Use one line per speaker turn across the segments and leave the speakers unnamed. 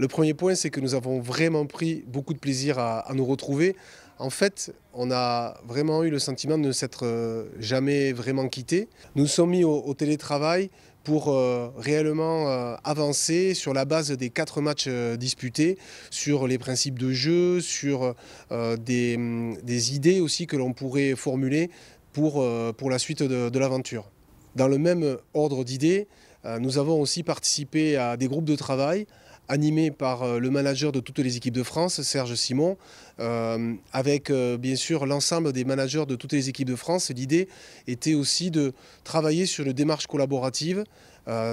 Le premier point, c'est que nous avons vraiment pris beaucoup de plaisir à, nous retrouver. En fait, on a vraiment eu le sentiment de ne s'être euh, jamais vraiment quittés. Nous nous sommes mis au, télétravail pour euh, réellement euh, avancer sur la base des quatre matchs disputés, sur les principes de jeu, sur mm, des, idées aussi que l'on pourrait formuler pour, la suite de l'aventure. Dans le même ordre d'idées, nous avons aussi participé à des groupes de travail animé par euh, le manager de toutes les équipes de France, Serge Simon, euh, avec euh, bien sûr l'ensemble des managers de toutes les équipes de France. L'idée était aussi de travailler sur une démarche collaborative,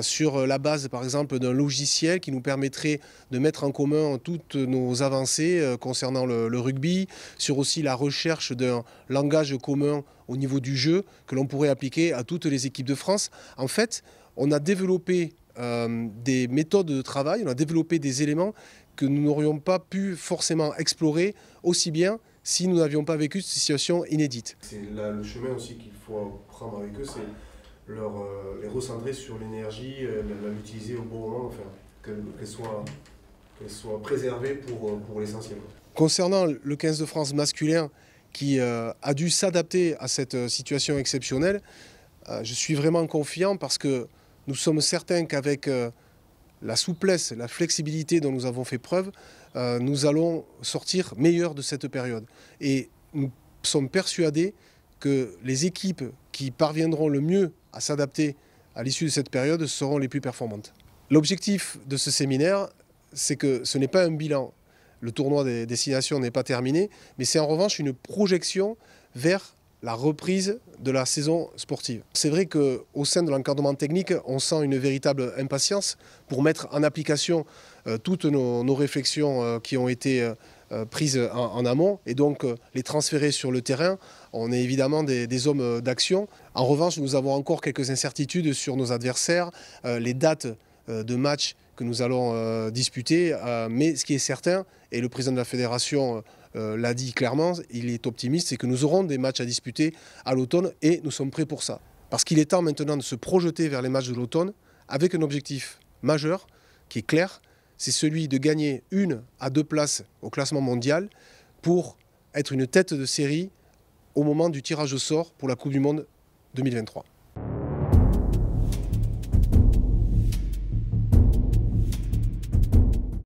sur la base par exemple d'un logiciel qui nous permettrait de mettre en commun toutes nos avancées concernant le rugby, sur aussi la recherche d'un langage commun au niveau du jeu que l'on pourrait appliquer à toutes les équipes de France. En fait, on a développé euh, des méthodes de travail, on a développé des éléments que nous n'aurions pas pu forcément explorer aussi bien si nous n'avions pas vécu cette situation inédite. C'est le chemin aussi qu'il faut prendre avec eux, c'est euh, les recentrer sur l'énergie, euh, la l'utiliser au bon moment, enfin, qu'elle qu soit, pour, pour l'essentiel. Concernant le 15 de France masculin qui a dû s'adapter à cette situation exceptionnelle, je suis vraiment confiant parce que nous sommes certains qu'avec euh, la souplesse, la flexibilité dont nous avons fait preuve, euh, nous allons sortir meilleurs de cette période. Et nous sommes persuadés que les équipes qui parviendront le mieux à s'adapter à l'issue de cette période seront les plus performantes. L'objectif de ce séminaire, c'est que ce n'est pas un bilan. Le tournoi des destinations n'est pas terminé, mais c'est en revanche une projection vers la reprise de la saison sportive. C'est vrai qu'au sein de l'encadrement technique, on sent une véritable impatience pour mettre en application euh, toutes nos, réflexions euh, qui ont été euh, prises en, amont et donc les transférer sur le terrain. On est évidemment des, des hommes d'action. En revanche, nous avons encore quelques incertitudes sur nos adversaires, les dates euh, de matchs que nous allons euh, disputer. Euh, mais ce qui est certain, et le président de la fédération l'a dit clairement, il est optimiste, c'est que nous aurons des matchs à disputer à l'automne et nous sommes prêts pour ça. Parce qu'il est temps maintenant de se projeter vers les matchs de l'automne avec un objectif majeur qui est clair, c'est celui de gagner une à deux places au classement mondial pour être une tête de série au moment du tirage au sort pour la Coupe du Monde 2023.